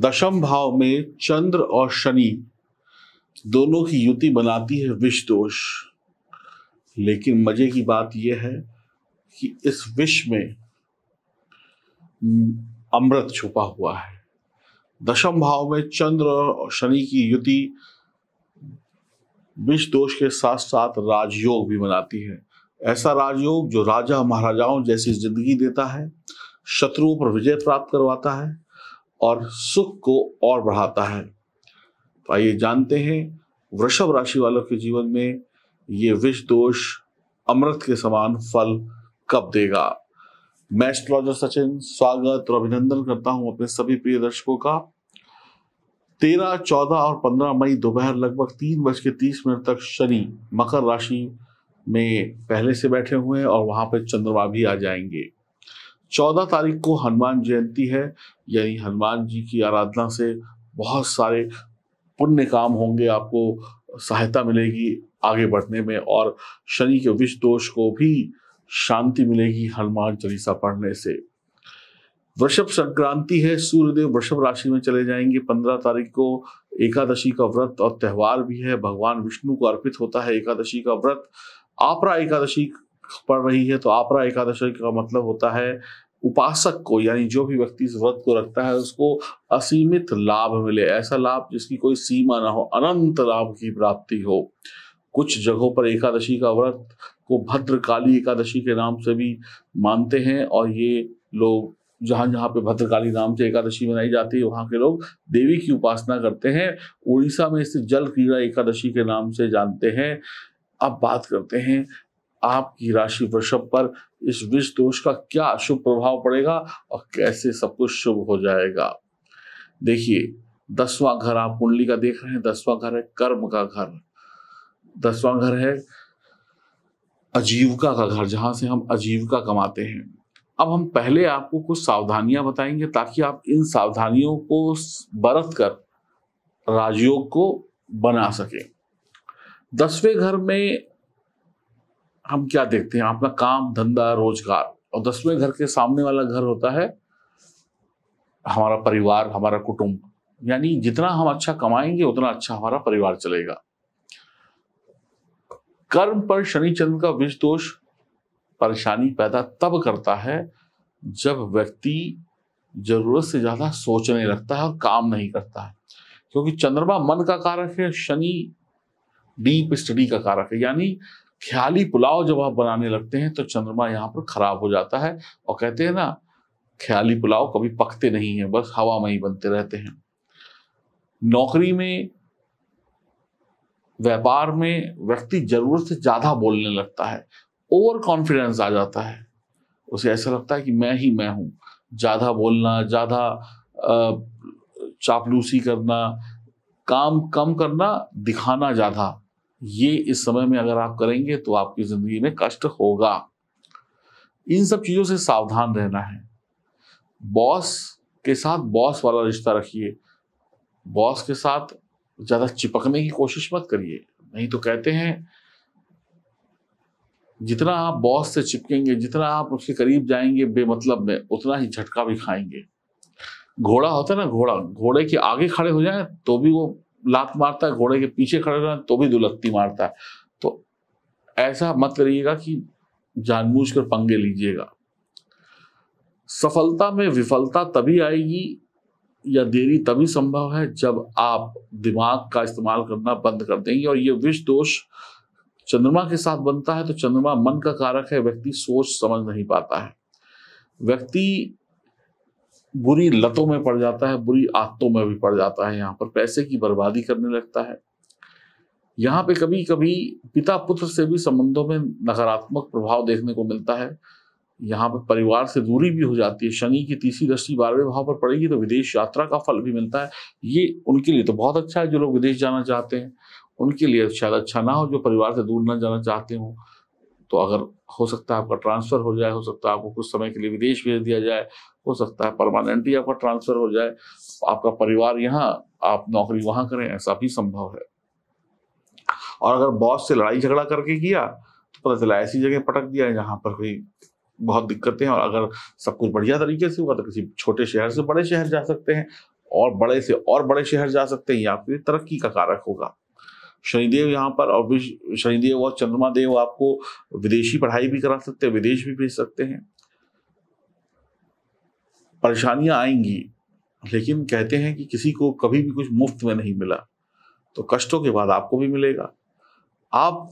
दशम भाव में चंद्र और शनि दोनों की युति बनाती है विष दोष लेकिन मजे की बात यह है कि इस विष में अमृत छुपा हुआ है दशम भाव में चंद्र और शनि की युति विष दोष के साथ साथ राजयोग भी बनाती है ऐसा राजयोग जो राजा महाराजाओं जैसी जिंदगी देता है शत्रुओं पर विजय प्राप्त करवाता है और सुख को और बढ़ाता है तो आइए जानते हैं वृषभ राशि वालों के जीवन में ये विष दोष अमृत के समान फल कब देगा मैं एस्ट्रोलॉजर सचिन स्वागत और अभिनंदन करता हूं अपने सभी प्रिय दर्शकों का तेरह चौदह और पंद्रह मई दोपहर लगभग तीन बज के तीस मिनट तक शनि मकर राशि में पहले से बैठे हुए हैं और वहां पर चंद्रमा भी आ जाएंगे चौदह तारीख को हनुमान जयंती है यानी हनुमान जी की आराधना से बहुत सारे पुण्य काम होंगे आपको सहायता मिलेगी आगे बढ़ने में और शनि के विष दोष को भी शांति मिलेगी हनुमान चालीसा पढ़ने से वृषभ संक्रांति है सूर्यदेव वृषभ राशि में चले जाएंगे पंद्रह तारीख को एकादशी का व्रत और त्यौहार भी है भगवान विष्णु को अर्पित होता है एकादशी का व्रत आपरा एकादशी पड़ रही है तो आपरा एकादशी का मतलब होता है उपासक को यानी जो भी व्यक्ति इस व्रत को रखता है उसको असीमित लाभ मिले ऐसा लाभ जिसकी कोई सीमा ना हो अनंत लाभ की प्राप्ति हो कुछ जगहों पर एकादशी का व्रत को भद्रकाली एकादशी के नाम से भी मानते हैं और ये लोग जहाँ जहाँ पे भद्रकाली नाम से एकादशी मनाई जाती है वहाँ के लोग देवी की उपासना करते हैं उड़ीसा में इसे जल क्रीड़ा एकादशी के नाम से जानते हैं अब बात करते हैं आपकी राशि वृषभ पर इस विष दोष का क्या शुभ प्रभाव पड़ेगा और कैसे सब कुछ शुभ हो जाएगा देखिए दसवां घर आप कुंडली का देख रहे हैं दसवां घर है कर्म का घर दसवां घर है आजीविका का घर जहां से हम आजीविका कमाते हैं अब हम पहले आपको कुछ सावधानियां बताएंगे ताकि आप इन सावधानियों को बरत कर राजयोग को बना सके दसवें घर में हम क्या देखते हैं अपना काम धंधा रोजगार और दसवें घर के सामने वाला घर होता है हमारा परिवार हमारा कुटुंब यानी जितना हम अच्छा कमाएंगे उतना अच्छा हमारा परिवार चलेगा कर्म पर शनि चंद्र का विष दोष परेशानी पैदा तब करता है जब व्यक्ति जरूरत से ज्यादा सोचने लगता है और काम नहीं करता है क्योंकि चंद्रमा मन का कारक है शनि डीप स्टडी का कारक है यानी ख्याली पुलाव जब आप बनाने लगते हैं तो चंद्रमा यहाँ पर खराब हो जाता है और कहते हैं ना ख्याली पुलाव कभी पकते नहीं है बस हवा में ही बनते रहते हैं नौकरी में व्यापार में व्यक्ति जरूरत से ज्यादा बोलने लगता है ओवर कॉन्फिडेंस आ जाता है उसे ऐसा लगता है कि मैं ही मैं हूं ज्यादा बोलना ज्यादा चापलूसी करना काम कम करना दिखाना ज्यादा ये इस समय में अगर आप करेंगे तो आपकी जिंदगी में कष्ट होगा इन सब चीजों से सावधान रहना है बॉस के साथ बॉस वाला रिश्ता रखिए बॉस के साथ ज्यादा चिपकने की कोशिश मत करिए नहीं तो कहते हैं जितना आप बॉस से चिपकेंगे जितना आप उसके करीब जाएंगे बेमतलब में उतना ही झटका भी खाएंगे घोड़ा होता है ना घोड़ा घोड़े के आगे खड़े हो जाए तो भी वो लात मारता है घोड़े के पीछे खड़े रहना तो भी दुलत्ती मारता है तो ऐसा मत करिएगा कि कर पंगे लीजिएगा सफलता में विफलता तभी आएगी या देरी तभी संभव है जब आप दिमाग का इस्तेमाल करना बंद कर देंगे और ये विष दोष चंद्रमा के साथ बनता है तो चंद्रमा मन का कारक है व्यक्ति सोच समझ नहीं पाता है व्यक्ति बुरी लतों में पड़ जाता है बुरी आदतों में भी पड़ जाता है यहाँ पर पैसे की बर्बादी करने लगता है यहाँ पे कभी कभी पिता पुत्र से भी संबंधों में नकारात्मक प्रभाव देखने को मिलता है यहाँ पर परिवार से दूरी भी हो जाती है शनि की तीसरी दृष्टि बारहवें भाव पर पड़ेगी तो विदेश यात्रा का फल भी मिलता है ये उनके लिए तो बहुत अच्छा है जो लोग विदेश जाना चाहते हैं उनके लिए शायद अच्छा ना हो जो परिवार से दूर ना जाना चाहते हों तो अगर हो सकता है आपका ट्रांसफ़र हो जाए हो सकता है आपको कुछ समय के लिए विदेश भेज दिया जाए हो सकता है परमानेंटली आपका ट्रांसफ़र हो जाए आपका परिवार यहाँ आप नौकरी वहां करें ऐसा भी संभव है और अगर बॉस से लड़ाई झगड़ा करके किया तो पता चला ऐसी जगह पटक दिया जहाँ पर कोई बहुत दिक्कतें हैं और अगर सब कुछ बढ़िया तरीके से हुआ तो किसी छोटे शहर से बड़े शहर जा सकते हैं और बड़े से और बड़े शहर जा सकते हैं या फिर तरक्की का कारक होगा शनिदेव यहाँ पर और शनिदेव और चंद्रमा देव आपको विदेशी पढ़ाई भी करा सकते हैं विदेश भी भेज सकते हैं परेशानियां आएंगी लेकिन कहते हैं कि किसी को कभी भी कुछ मुफ्त में नहीं मिला तो कष्टों के बाद आपको भी मिलेगा आप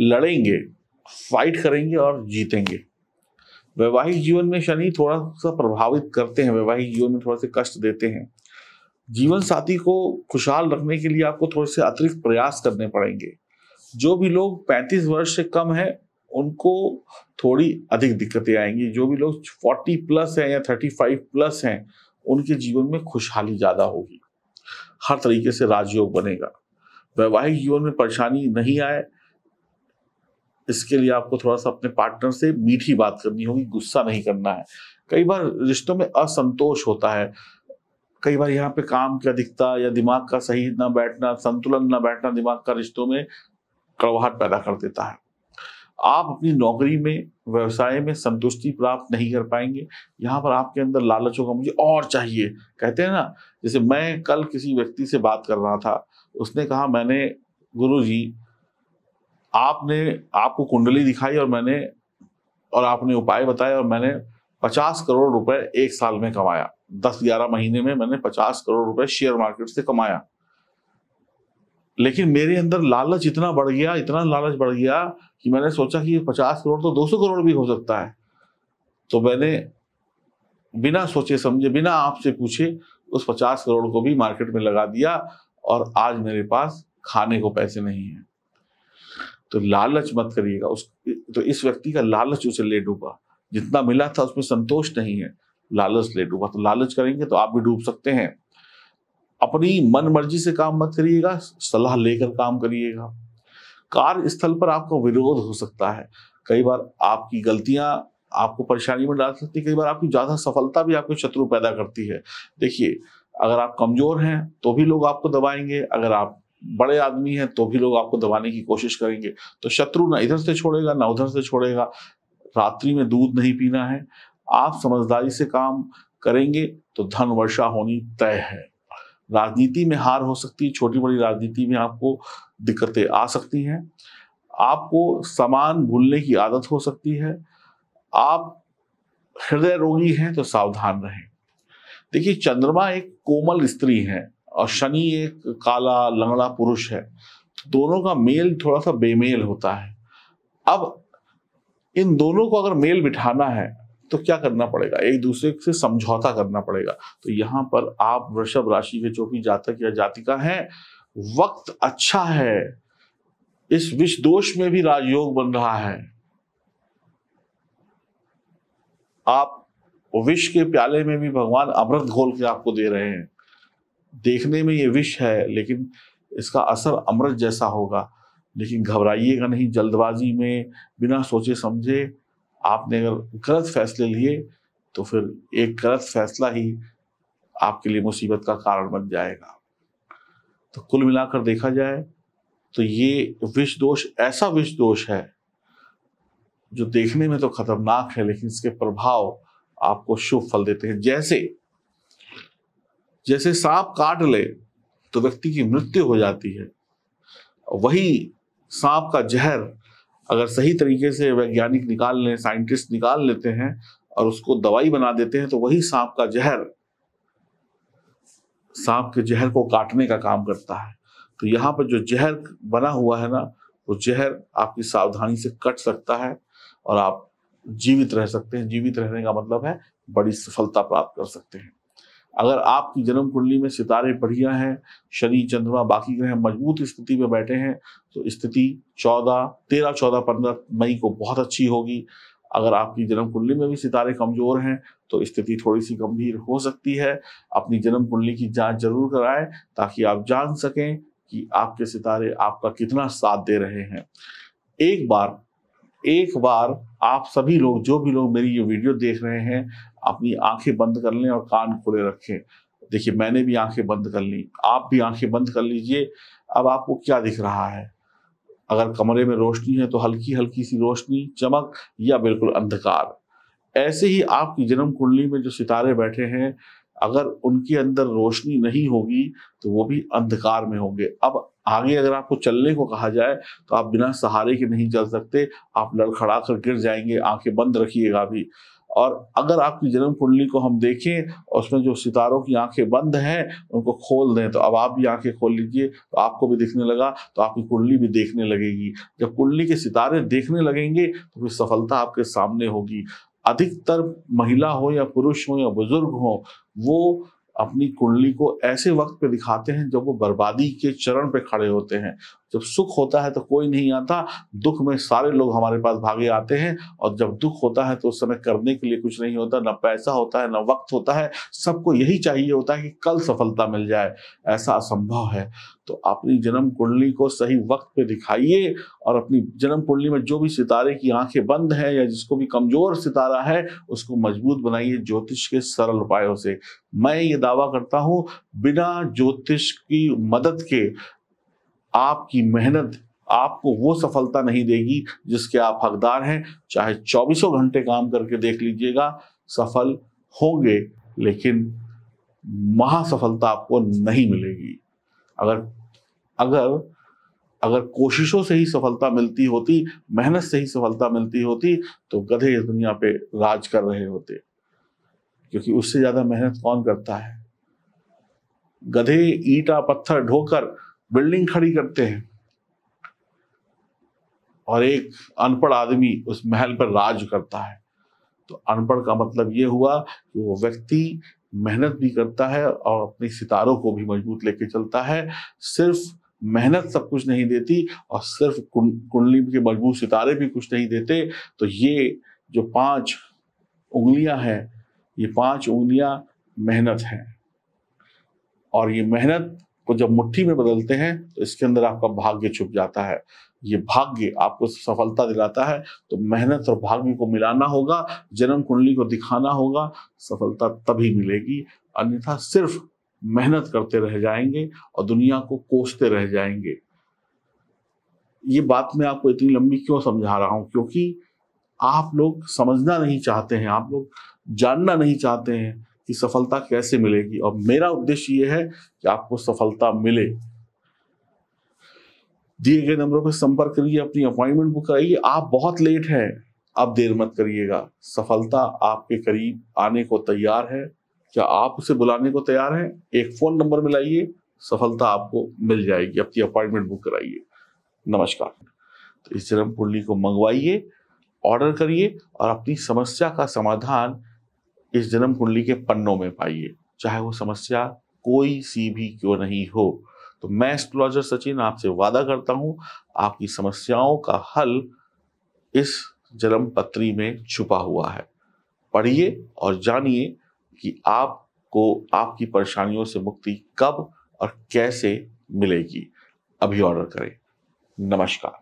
लड़ेंगे फाइट करेंगे और जीतेंगे वैवाहिक जीवन में शनि थोड़ा सा प्रभावित करते हैं वैवाहिक जीवन में थोड़ा से कष्ट देते हैं जीवन साथी को खुशहाल रखने के लिए आपको थोड़े से अतिरिक्त प्रयास करने पड़ेंगे जो भी लोग 35 वर्ष से कम है उनको थोड़ी अधिक दिक्कतें आएंगी जो भी लोग 40 प्लस हैं या 35 प्लस हैं उनके जीवन में खुशहाली ज़्यादा होगी हर तरीके से राजयोग बनेगा वैवाहिक जीवन में परेशानी नहीं आए इसके लिए आपको थोड़ा सा अपने पार्टनर से मीठी बात करनी होगी गुस्सा नहीं करना है कई बार रिश्तों में असंतोष होता है कई बार यहाँ पे काम की अधिकता या दिमाग का सही ना बैठना संतुलन ना बैठना दिमाग का रिश्तों में कड़वाहट पैदा कर देता है आप अपनी नौकरी में व्यवसाय में संतुष्टि प्राप्त नहीं कर पाएंगे यहाँ पर आपके अंदर लालच होगा मुझे और चाहिए कहते हैं ना जैसे मैं कल किसी व्यक्ति से बात कर रहा था उसने कहा मैंने गुरु जी आपने आपको कुंडली दिखाई और मैंने और आपने उपाय बताए और मैंने पचास करोड़ रुपए एक साल में कमाया दस ग्यारह महीने में मैंने पचास करोड़ रुपए शेयर मार्केट से कमाया लेकिन मेरे अंदर लालच इतना बढ़ गया इतना लालच बढ़ गया कि मैंने सोचा कि पचास करोड़ तो दो सौ करोड़ भी हो सकता है तो मैंने बिना सोचे समझे बिना आपसे पूछे उस पचास करोड़ को भी मार्केट में लगा दिया और आज मेरे पास खाने को पैसे नहीं है तो लालच मत करिएगा उस तो इस व्यक्ति का लालच उसे ले डूबा जितना मिला था उसमें संतोष नहीं है लालच ले डूबा तो लालच करेंगे तो आप भी डूब सकते हैं अपनी मन मर्जी से काम मत करिएगा सलाह लेकर काम करिएगा कार्य स्थल पर आपको विरोध हो सकता है कई बार आपकी गलतियां आपको परेशानी में डाल सकती है कई बार आपकी ज्यादा सफलता भी आपके शत्रु पैदा करती है देखिए अगर आप कमजोर हैं तो भी लोग आपको दबाएंगे अगर आप बड़े आदमी हैं तो भी लोग आपको दबाने की कोशिश करेंगे तो शत्रु ना इधर से छोड़ेगा ना उधर से छोड़ेगा रात्रि में दूध नहीं पीना है आप समझदारी से काम करेंगे तो धन वर्षा होनी तय है राजनीति में हार हो सकती है छोटी बड़ी राजनीति में आपको दिक्कतें आ सकती हैं आपको सामान भूलने की आदत हो सकती है आप हृदय रोगी हैं तो सावधान रहें देखिए चंद्रमा एक कोमल स्त्री है और शनि एक काला लंगड़ा पुरुष है दोनों का मेल थोड़ा सा बेमेल होता है अब इन दोनों को अगर मेल बिठाना है तो क्या करना पड़ेगा एक दूसरे से समझौता करना पड़ेगा तो यहां पर आप वृषभ राशि के जो भी जातक या जातिका हैं वक्त अच्छा है इस विष दोष में भी राजयोग बन रहा है आप विष के प्याले में भी भगवान अमृत घोल के आपको दे रहे हैं देखने में ये विष है लेकिन इसका असर अमृत जैसा होगा लेकिन घबराइएगा नहीं जल्दबाजी में बिना सोचे समझे आपने अगर गलत फैसले लिए तो फिर एक गलत फैसला ही आपके लिए मुसीबत का कारण बन जाएगा तो कुल मिलाकर देखा जाए तो ये विष दोष ऐसा विष दोष है जो देखने में तो खतरनाक है लेकिन इसके प्रभाव आपको शुभ फल देते हैं जैसे जैसे सांप काट ले तो व्यक्ति की मृत्यु हो जाती है वही सांप का जहर अगर सही तरीके से वैज्ञानिक निकाल लें साइंटिस्ट निकाल लेते हैं और उसको दवाई बना देते हैं तो वही सांप का जहर सांप के जहर को काटने का काम करता है तो यहाँ पर जो जहर बना हुआ है ना वो जहर आपकी सावधानी से कट सकता है और आप जीवित रह सकते हैं जीवित रहने का मतलब है बड़ी सफलता प्राप्त कर सकते हैं अगर आपकी जन्म कुंडली में सितारे बढ़िया हैं शनि चंद्रमा बाकी ग्रह मजबूत स्थिति में बैठे हैं तो स्थिति चौदह तेरह चौदह पंद्रह मई को बहुत अच्छी होगी अगर आपकी जन्म कुंडली में भी सितारे कमजोर हैं तो स्थिति थोड़ी सी गंभीर हो सकती है अपनी जन्म कुंडली की जांच जरूर कराएं ताकि आप जान सकें कि आपके सितारे आपका कितना साथ दे रहे हैं एक बार एक बार आप सभी लोग जो भी लोग मेरी ये वीडियो देख रहे हैं अपनी आंखें बंद कर लें और कान खुले रखें देखिए मैंने भी आंखें बंद कर ली आप भी आंखें बंद कर लीजिए अब आपको क्या दिख रहा है अगर कमरे में रोशनी है तो हल्की हल्की सी रोशनी चमक या बिल्कुल अंधकार ऐसे ही आपकी जन्म कुंडली में जो सितारे बैठे हैं अगर उनके अंदर रोशनी नहीं होगी तो वो भी अंधकार में होंगे अब आगे अगर आपको चलने को कहा जाए तो आप बिना सहारे के नहीं चल सकते आप लड़खड़ा कर गिर जाएंगे आंखें बंद रखिएगा भी और अगर आपकी जन्म कुंडली को हम देखें उसमें जो सितारों की आंखें बंद हैं उनको खोल दें तो अब आप भी आंखें खोल लीजिए तो आपको भी दिखने लगा तो आपकी कुंडली भी देखने लगेगी जब कुंडली के सितारे देखने लगेंगे तो फिर सफलता आपके सामने होगी अधिकतर महिला हो या पुरुष हो या बुजुर्ग हो वो अपनी कुंडली को ऐसे वक्त पे दिखाते हैं जब वो बर्बादी के चरण पे खड़े होते हैं जब सुख होता है तो कोई नहीं आता दुख में सारे लोग हमारे पास भागे आते हैं और जब दुख होता है तो उस समय करने के लिए कुछ नहीं होता न पैसा होता है न वक्त होता है सबको यही चाहिए होता है कि कल सफलता मिल जाए ऐसा असंभव है तो अपनी जन्म कुंडली को सही वक्त पे दिखाइए और अपनी जन्म कुंडली में जो भी सितारे की आंखें बंद है या जिसको भी कमजोर सितारा है उसको मजबूत बनाइए ज्योतिष के सरल उपायों से मैं ये दावा करता हूँ बिना ज्योतिष की मदद के आपकी मेहनत आपको वो सफलता नहीं देगी जिसके आप हकदार हैं चाहे चौबीसों घंटे काम करके देख लीजिएगा सफल होंगे लेकिन महासफलता आपको नहीं मिलेगी अगर अगर अगर कोशिशों से ही सफलता मिलती होती मेहनत से ही सफलता मिलती होती तो गधे इस दुनिया पे राज कर रहे होते क्योंकि उससे ज्यादा मेहनत कौन करता है गधे ईटा पत्थर ढोकर बिल्डिंग खड़ी करते हैं और एक अनपढ़ आदमी उस महल पर राज करता है तो अनपढ़ का मतलब ये हुआ कि वो व्यक्ति मेहनत भी करता है और अपने सितारों को भी मजबूत लेके चलता है सिर्फ मेहनत सब कुछ नहीं देती और सिर्फ कुंडली के मजबूत सितारे भी कुछ नहीं देते तो ये जो पांच उंगलियां हैं ये पांच उंगलियां मेहनत है और ये मेहनत को जब मुट्ठी में बदलते हैं तो इसके अंदर आपका भाग्य छुप जाता है ये भाग्य आपको सफलता दिलाता है तो मेहनत और भाग्य को मिलाना होगा जन्म कुंडली को दिखाना होगा सफलता तभी मिलेगी अन्यथा सिर्फ मेहनत करते रह जाएंगे और दुनिया को कोसते रह जाएंगे ये बात मैं आपको इतनी लंबी क्यों समझा रहा हूं क्योंकि आप लोग समझना नहीं चाहते हैं आप लोग जानना नहीं चाहते हैं कि सफलता कैसे मिलेगी और मेरा उद्देश्य यह है कि आपको सफलता मिले दिए गए नंबरों पर संपर्क करिए अपनी अपॉइंटमेंट बुक कराइए आप बहुत लेट हैं आप देर मत करिएगा सफलता आपके करीब आने को तैयार है क्या आप उसे बुलाने को तैयार हैं एक फोन नंबर मिलाइए सफलता आपको मिल जाएगी अपनी अपॉइंटमेंट बुक कराइए नमस्कार तो इस जन्म कुंडली को मंगवाइए ऑर्डर करिए और अपनी समस्या का समाधान इस जन्म कुंडली के पन्नों में पाइए चाहे वो समस्या कोई सी भी क्यों नहीं हो तो मैं एस्ट्रोलॉजर सचिन आपसे वादा करता हूं आपकी समस्याओं का हल इस जन्म पत्री में छुपा हुआ है पढ़िए और जानिए कि आपको आपकी परेशानियों से मुक्ति कब और कैसे मिलेगी अभी ऑर्डर करें नमस्कार